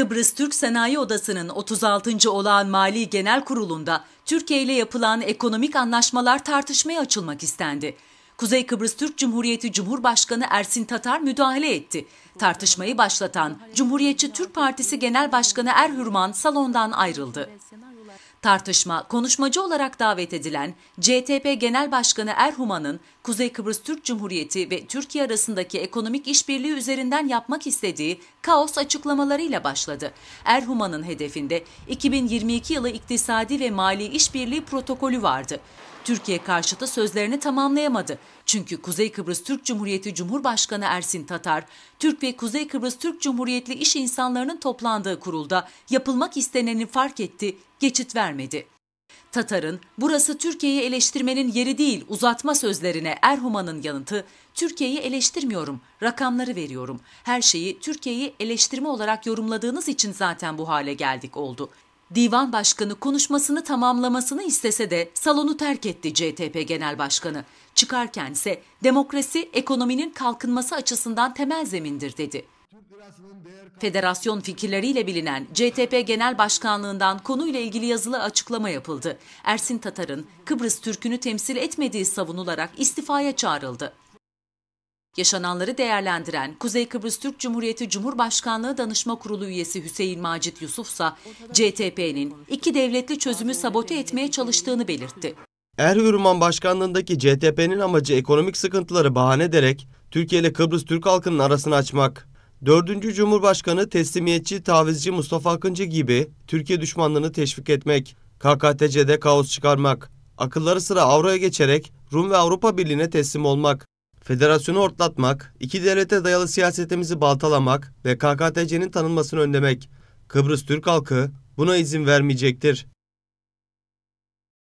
Kıbrıs Türk Sanayi Odası'nın 36. olağan mali genel kurulunda Türkiye ile yapılan ekonomik anlaşmalar tartışmaya açılmak istendi. Kuzey Kıbrıs Türk Cumhuriyeti Cumhurbaşkanı Ersin Tatar müdahale etti. Tartışmayı başlatan Cumhuriyetçi Türk Partisi Genel Başkanı Erhürman salondan ayrıldı. Tartışma, konuşmacı olarak davet edilen CTP Genel Başkanı Erhuman'ın Kuzey Kıbrıs Türk Cumhuriyeti ve Türkiye arasındaki ekonomik işbirliği üzerinden yapmak istediği kaos açıklamalarıyla başladı. Erhuman'ın hedefinde 2022 yılı iktisadi ve mali işbirliği protokolü vardı. Türkiye karşıtı sözlerini tamamlayamadı. Çünkü Kuzey Kıbrıs Türk Cumhuriyeti Cumhurbaşkanı Ersin Tatar, Türk ve Kuzey Kıbrıs Türk Cumhuriyetli iş insanlarının toplandığı kurulda yapılmak istenenin fark etti, geçit verdi vermedi. Tatar'ın burası Türkiye'yi eleştirmenin yeri değil uzatma sözlerine Erhuman'ın yanıtı Türkiye'yi eleştirmiyorum, rakamları veriyorum. Her şeyi Türkiye'yi eleştirme olarak yorumladığınız için zaten bu hale geldik oldu. Divan Başkanı konuşmasını tamamlamasını istese de salonu terk etti CTP Genel Başkanı. Çıkarken ise demokrasi ekonominin kalkınması açısından temel zemindir dedi. Federasyon fikirleriyle bilinen CTP Genel Başkanlığından konuyla ilgili yazılı açıklama yapıldı. Ersin Tatar'ın Kıbrıs Türk'ünü temsil etmediği savunularak istifaya çağrıldı. Yaşananları değerlendiren Kuzey Kıbrıs Türk Cumhuriyeti Cumhurbaşkanlığı Danışma Kurulu üyesi Hüseyin Macit Yusuf ise CTP'nin iki devletli çözümü sabote etmeye çalıştığını belirtti. Erhürman Başkanlığındaki CTP'nin amacı ekonomik sıkıntıları bahane ederek Türkiye ile Kıbrıs Türk halkının arasını açmak. 4. Cumhurbaşkanı teslimiyetçi tavizci Mustafa Akıncı gibi Türkiye düşmanlığını teşvik etmek, KKTC'de kaos çıkarmak, akılları sıra avroya geçerek Rum ve Avrupa Birliği'ne teslim olmak, federasyonu ortlatmak, iki devlete dayalı siyasetimizi baltalamak ve KKTC'nin tanınmasını önlemek. Kıbrıs Türk halkı buna izin vermeyecektir.